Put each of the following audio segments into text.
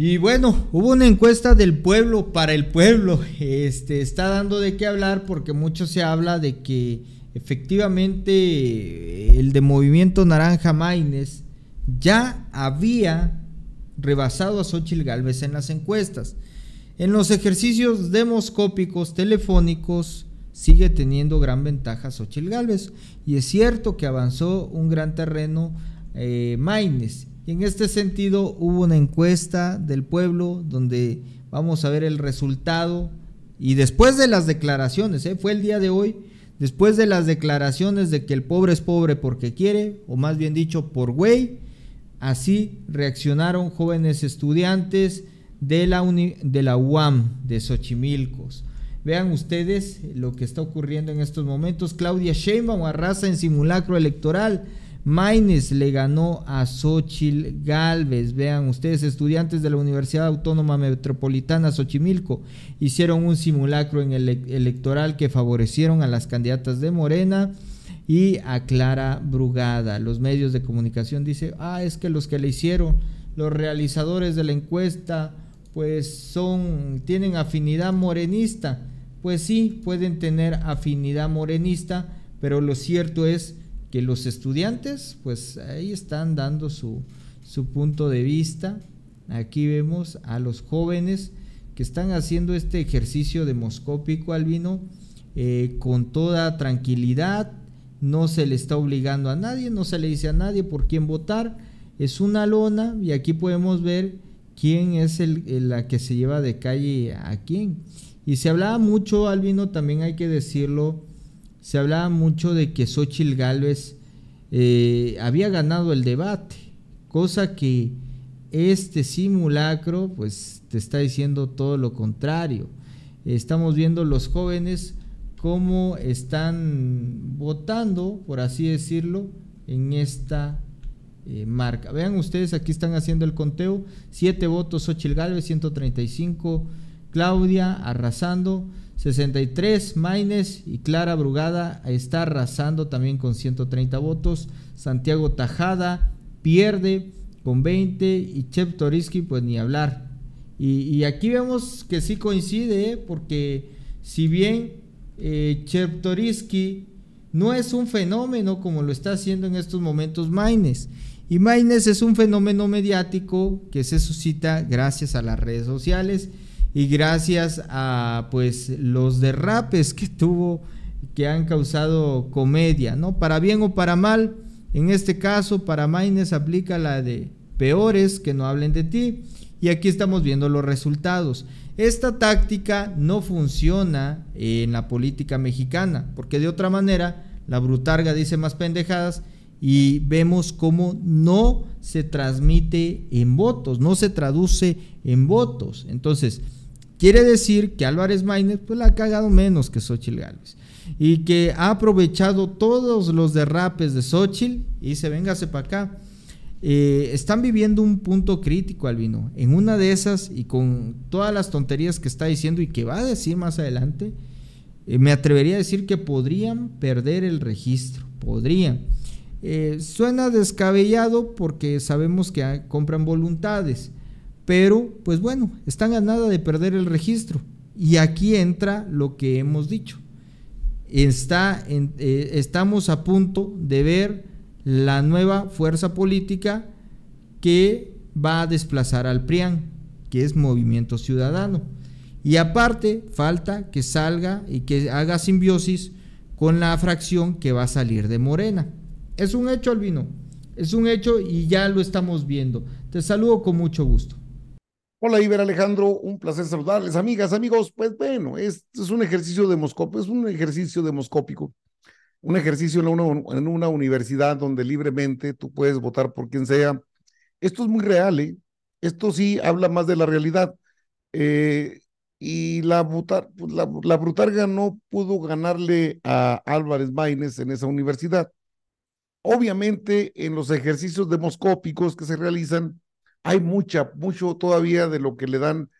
Y bueno, hubo una encuesta del pueblo para el pueblo. Este está dando de qué hablar porque mucho se habla de que efectivamente eh, el de Movimiento Naranja Maines ya había rebasado a Xochitl Galvez en las encuestas. En los ejercicios demoscópicos telefónicos sigue teniendo gran ventaja Xochitl Galvez. Y es cierto que avanzó un gran terreno eh, y en este sentido hubo una encuesta del pueblo donde vamos a ver el resultado y después de las declaraciones, ¿eh? fue el día de hoy, después de las declaraciones de que el pobre es pobre porque quiere, o más bien dicho, por güey, así reaccionaron jóvenes estudiantes de la, de la UAM de Xochimilcos. Vean ustedes lo que está ocurriendo en estos momentos. Claudia Sheinbaum arrasa en simulacro electoral. Maines le ganó a Xochil Galvez. Vean ustedes, estudiantes de la Universidad Autónoma Metropolitana Xochimilco hicieron un simulacro en el electoral que favorecieron a las candidatas de Morena y a Clara Brugada. Los medios de comunicación dicen, ah, es que los que le hicieron, los realizadores de la encuesta, pues son, tienen afinidad morenista. Pues sí, pueden tener afinidad morenista, pero lo cierto es que los estudiantes pues ahí están dando su, punto de vista. Aquí vemos a los jóvenes que están haciendo este ejercicio demoscópico albino eh, con toda tranquilidad, no se le está obligando a nadie, no se le dice a nadie por quién votar, es una lona y aquí podemos ver quién es el, la que se lleva de calle a quién. Y se hablaba mucho, Albino, también hay que decirlo, se hablaba mucho de que Xochitl Gálvez eh, había ganado el debate, cosa que este simulacro pues te está diciendo todo lo contrario. Estamos viendo los jóvenes cómo están votando, por así decirlo, en esta eh, marca. Vean ustedes, aquí están haciendo el conteo. Siete votos, Xochitl Galvez, 135, Claudia arrasando, 63, Maines y Clara Brugada está arrasando también con 130 votos. Santiago Tajada pierde con 20 y Chep Toriski pues ni hablar. Y, aquí vemos que sí coincide, ¿eh? porque si bien eh, Chep Toriski no es un fenómeno como lo está haciendo en estos momentos Maines. Y Maines es un fenómeno mediático que se suscita gracias a las redes sociales y gracias a pues los derrapes que tuvo que han causado comedia, ¿no? Para bien o para mal. En este caso, para Maines aplica la de peores que no hablen de ti. Y aquí estamos viendo los resultados. Esta táctica no funciona en la política mexicana, porque de otra manera la brutarga dice más pendejadas y vemos cómo no se transmite en votos, no se traduce en votos. Entonces, Quiere decir que Álvarez Maínez pues, la ha cagado menos que Xochitl Gálvez y que ha aprovechado todos los derrapes de Xochitl y dice, véngase para acá. Eh, están viviendo un punto crítico, Albino. En una de esas, y con todas las tonterías que está diciendo y que va a decir más adelante, eh, me atrevería a decir que podrían perder el registro. Podrían. Eh, suena descabellado porque sabemos que compran voluntades pero pues bueno, están a nada de perder el registro. Y aquí entra lo que hemos dicho. Está eh, estamos a punto de ver la nueva fuerza política que va a desplazar al PRIAN, que es Movimiento Ciudadano. Y aparte, falta que salga y que haga simbiosis con la fracción que va a salir de Morena. Es un hecho, Albino. Es un hecho y ya lo estamos viendo. Te saludo con mucho gusto. Hola Iber Alejandro, un placer saludarles, amigas, amigos. Pues bueno, es un ejercicio demoscópico, es un ejercicio demoscópico, un ejercicio en una, en una universidad donde libremente tú puedes votar por quien sea. Esto es muy real, ¿eh? esto sí habla más de la realidad. Eh, y pues, la, la, Brutarga no pudo ganarle a Álvarez Maínez en esa universidad. Obviamente, en los ejercicios demoscópicos que se realizan, hay mucha, mucho todavía de lo que le dan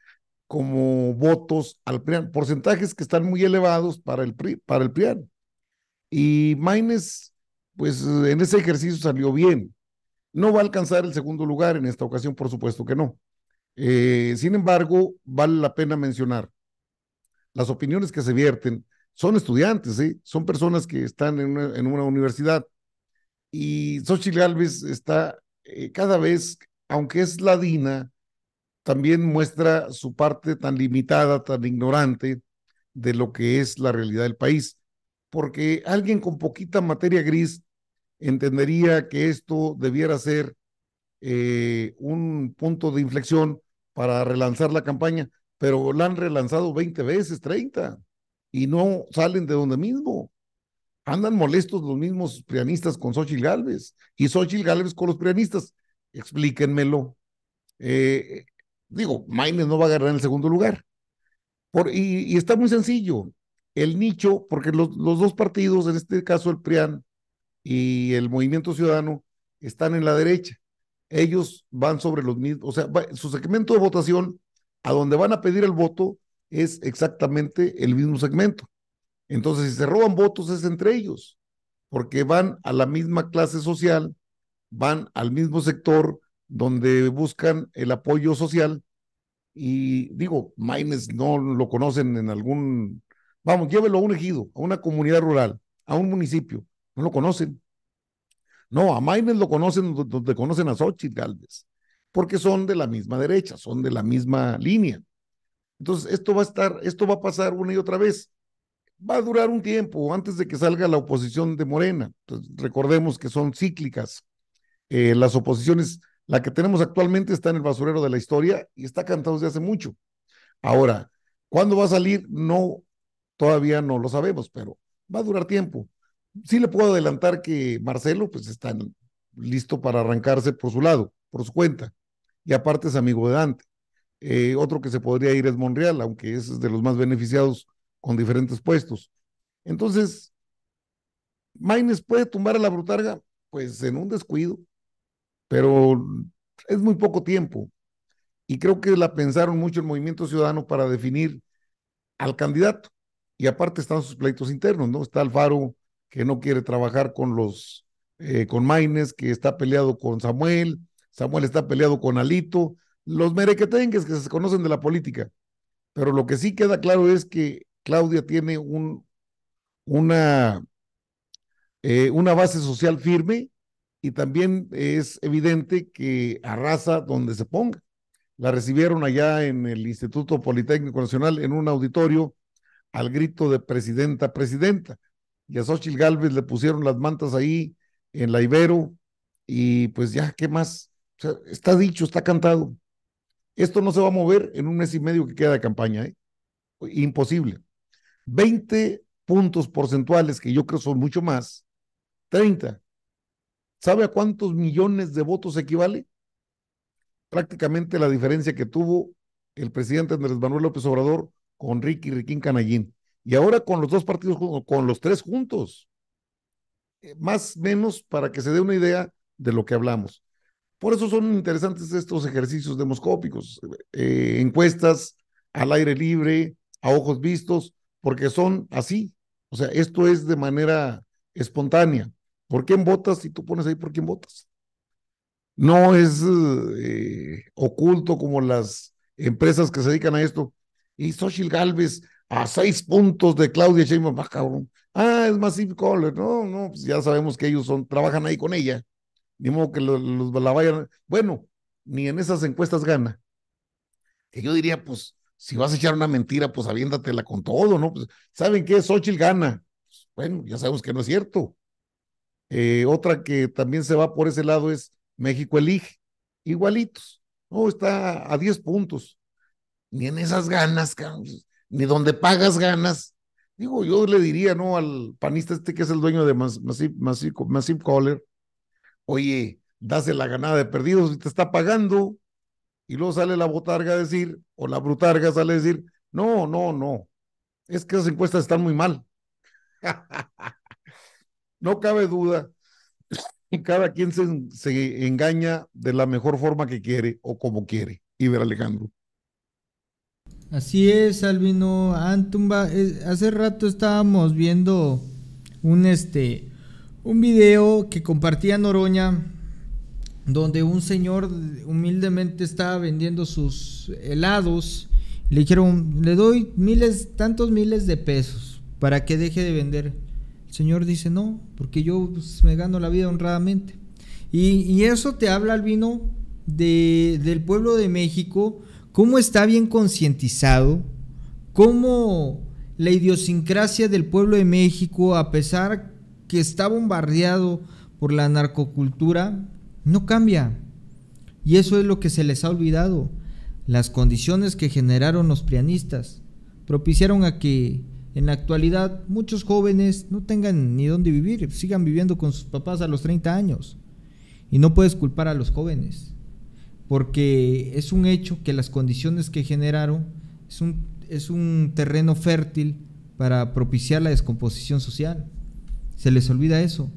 como votos al PRIAN, porcentajes que están muy elevados para el, para el PRIAN. Y Maines, pues en ese ejercicio salió bien. No va a alcanzar el segundo lugar en esta ocasión, por supuesto que no. Eh, sin embargo, vale la pena mencionar, las opiniones que se vierten son estudiantes, ¿sí? ¿eh? son personas que están en una, universidad. Y Xochitl Gálvez está eh, cada vez aunque es ladina, también muestra su parte tan limitada, tan ignorante de lo que es la realidad del país. Porque alguien con poquita materia gris entendería que esto debiera ser eh, un punto de inflexión para relanzar la campaña, pero la han relanzado 20 veces, 30, y no salen de donde mismo. Andan molestos los mismos prianistas con Xochitl Galvez y Xochitl Galvez con los prianistas explíquenmelo. Eh, digo, Maines no va a agarrar en el segundo lugar. Por, y, y, está muy sencillo. El nicho, porque los, los dos partidos, en este caso el PRIAN y el Movimiento Ciudadano, están en la derecha. Ellos van sobre los mismos, o sea, su segmento de votación, a donde van a pedir el voto, es exactamente el mismo segmento. Entonces, si se roban votos es entre ellos, porque van a la misma clase social van al mismo sector donde buscan el apoyo social y digo, Maines no lo conocen en algún, vamos, llévelo a un ejido, a una comunidad rural, a un municipio, no lo conocen. No, a Maines lo conocen donde conocen a Xochitl Galvez, porque son de la misma derecha, son de la misma línea. Entonces, esto va a estar, esto va a pasar una y otra vez. Va a durar un tiempo antes de que salga la oposición de Morena. recordemos que son cíclicas eh, las oposiciones, la que tenemos actualmente está en el basurero de la historia y está cantado desde hace mucho. Ahora, ¿cuándo va a salir? No, todavía no lo sabemos, pero va a durar tiempo. Sí le puedo adelantar que Marcelo pues está listo para arrancarse por su lado, por su cuenta. Y aparte es amigo de Dante. Eh, otro que se podría ir es Monreal, aunque es de los más beneficiados con diferentes puestos. Entonces, Maines puede tumbar a la Brutarga, pues en un descuido, pero es muy poco tiempo. Y creo que la pensaron mucho el movimiento ciudadano para definir al candidato. Y aparte están sus pleitos internos, ¿no? Está Alfaro, que no quiere trabajar con los, eh, con Maines, que está peleado con Samuel, Samuel está peleado con Alito, los merequetengues que se conocen de la política. Pero lo que sí queda claro es que Claudia tiene un, una, eh, una base social firme y también es evidente que arrasa donde se ponga. La recibieron allá en el Instituto Politécnico Nacional en un auditorio al grito de presidenta, presidenta. Y a Xochitl Galvez le pusieron las mantas ahí en la Ibero y pues ya, ¿qué más? está dicho, está cantado. Esto no se va a mover en un mes y medio que queda de campaña. ¿eh? Imposible. veinte puntos porcentuales, que yo creo son mucho más, 30, ¿Sabe a cuántos millones de votos equivale? Prácticamente la diferencia que tuvo el presidente Andrés Manuel López Obrador con Ricky Riquín Canallín. Y ahora con los dos partidos, con los tres juntos. Eh, más o menos para que se dé una idea de lo que hablamos. Por eso son interesantes estos ejercicios demoscópicos, eh, encuestas al aire libre, a ojos vistos, porque son así. O sea, esto es de manera espontánea. ¿Por quién votas? si tú pones ahí por quién votas. No es eh, oculto como las empresas que se dedican a esto. Y Xochitl Galvez a seis puntos de Claudia Sheinbaum, ah, cabrón. Ah, es Massive Caller. No, no, pues ya sabemos que ellos son, trabajan ahí con ella. Ni modo que los, la vayan. Bueno, ni en esas encuestas gana. Que yo diría, pues, si vas a echar una mentira, pues aviéndatela con todo, ¿no? Pues, ¿saben qué? Xochitl gana. Pues, bueno, ya sabemos que no es cierto. Eh, otra que también se va por ese lado es México elige, igualitos. No, está a 10 puntos. Ni en esas ganas, ni donde pagas ganas. Digo, yo le diría, ¿no? Al panista este que es el dueño de Masip, Masip, oye, dase la ganada de perdidos y te está pagando. Y luego sale la botarga a decir, o la brutarga sale a decir, no, no, no, es que esas encuestas están muy mal. no cabe duda que cada quien se, se engaña de la mejor forma que quiere o como quiere. Iber Alejandro. Así es, Albino Antumba. hace rato estábamos viendo un este un video que compartía Noroña donde un señor humildemente estaba vendiendo sus helados. Le dijeron, le doy miles, tantos miles de pesos para que deje de vender. El Señor dice, no, porque yo pues, me gano la vida honradamente. Y, eso te habla, Albino, de, del pueblo de México, cómo está bien concientizado, cómo la idiosincrasia del pueblo de México, a pesar que está bombardeado por la narcocultura, no cambia. Y eso es lo que se les ha olvidado. Las condiciones que generaron los prianistas propiciaron a que en la actualidad muchos jóvenes no tengan ni dónde vivir, sigan viviendo con sus papás a los 30 años. Y no puedes culpar a los jóvenes, porque es un hecho que las condiciones que generaron es un, es un terreno fértil para propiciar la descomposición social. Se les olvida eso.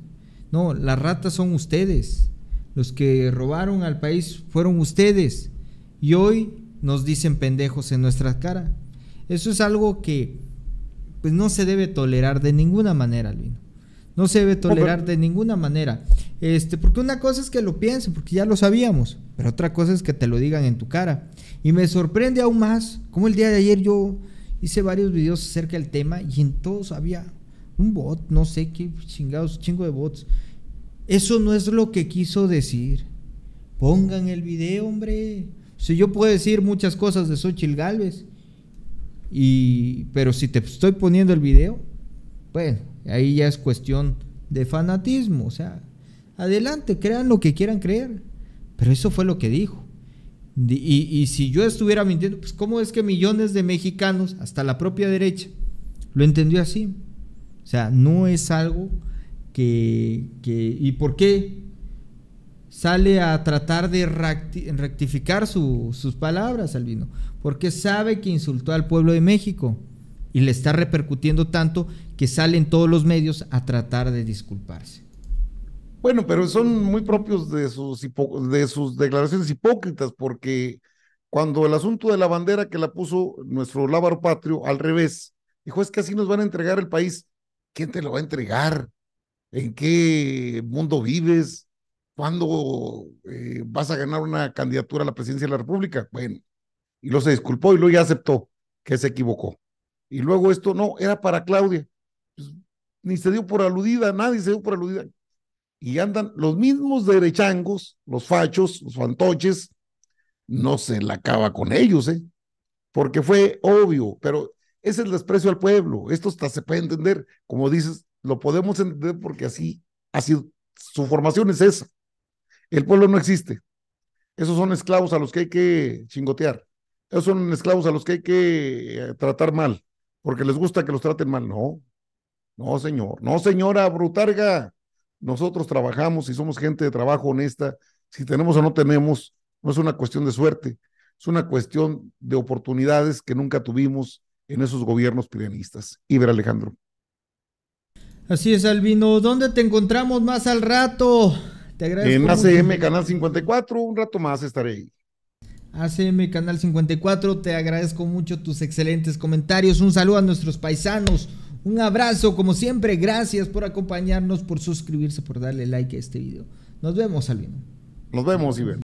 No, las ratas son ustedes. Los que robaron al país fueron ustedes. Y hoy nos dicen pendejos en nuestra cara. Eso es algo que pues no se debe tolerar de ninguna manera, luis No se debe tolerar de ninguna manera. Este, porque una cosa es que lo piensen, porque ya lo sabíamos, pero otra cosa es que te lo digan en tu cara. Y me sorprende aún más, como el día de ayer yo hice varios videos acerca del tema y en todos había un bot, no sé qué chingados, chingo de bots. Eso no es lo que quiso decir. Pongan el video, hombre. si yo puedo decir muchas cosas de Xochitl Galvez, y, pero si te estoy poniendo el video, bueno, ahí ya es cuestión de fanatismo. O sea, adelante, crean lo que quieran creer. Pero eso fue lo que dijo. Y, si yo estuviera mintiendo, pues ¿cómo es que millones de mexicanos, hasta la propia derecha, lo entendió así? O sea, no es algo que... que ¿Y por qué? sale a tratar de rectificar sus palabras, Albino, porque sabe que insultó al pueblo de México y le está repercutiendo tanto que salen todos los medios a tratar de disculparse. Bueno, pero son muy propios de sus, de sus declaraciones hipócritas, porque cuando el asunto de la bandera que la puso nuestro lábaro patrio al revés, dijo, es que así nos van a entregar el país. ¿Quién te lo va a entregar? ¿En qué mundo vives? ¿cuándo eh, vas a ganar una candidatura a la presidencia de la República? Bueno, y lo se disculpó y luego ya aceptó que se equivocó. Y luego esto no, era para Claudia. Pues, ni se dio por aludida, nadie se dio por aludida. Y andan los mismos derechangos, los fachos, los fantoches, no se la acaba con ellos, ¿eh? Porque fue obvio, pero es el desprecio al pueblo. Esto hasta se puede entender, como dices, lo podemos entender porque así ha sido, su formación es esa. El pueblo no existe. Esos son esclavos a los que hay que chingotear. Esos son esclavos a los que hay que eh, tratar mal, porque les gusta que los traten mal. No, no, señor. No, señora Brutarga. Nosotros trabajamos y somos gente de trabajo honesta. Si tenemos o no tenemos, no es una cuestión de suerte, es una cuestión de oportunidades que nunca tuvimos en esos gobiernos piranistas. Iber Alejandro. Así es, Albino. ¿Dónde te encontramos más al rato? En ACM Canal 54, un rato más estaré ahí. ACM Canal 54, te agradezco mucho tus excelentes comentarios. Un saludo a nuestros paisanos. Un abrazo, como siempre, gracias por acompañarnos, por suscribirse, por darle like a este video. Nos vemos, Albino. Nos vemos, vemos